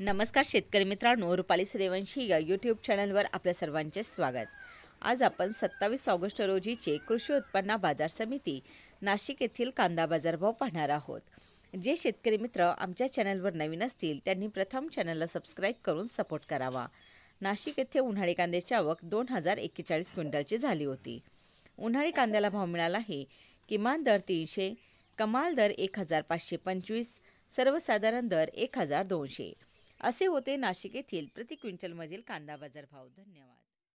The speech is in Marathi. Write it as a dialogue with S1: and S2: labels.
S1: नमस्कार शेतकरी मित्रांनो रुपाली श्रीवंशी या यूट्यूब चॅनलवर आपल्या सर्वांचे स्वागत आज आपण सत्तावीस ऑगस्ट रोजीचे कृषी उत्पन्न बाजार समिती नाशिक येथील कांदा बाजारभाव पाहणार आहोत जे शेतकरी मित्र आमच्या चॅनलवर नवीन असतील त्यांनी प्रथम चॅनलला सबस्क्राईब करून सपोर्ट करावा नाशिक येथे उन्हाळी कांद्याची आवक दोन हजार एक्केचाळीस क्विंटलची झाली होती उन्हाळी कांद्याला भाव मिळाला आहे किमान दर तीनशे कमाल दर एक हजार पाचशे पंचवीस सर्वसाधारण दर एक हजार दोनशे असे होते नाशिक येथील प्रति क्विंटलमधील कांदा बाजार भाव धन्यवाद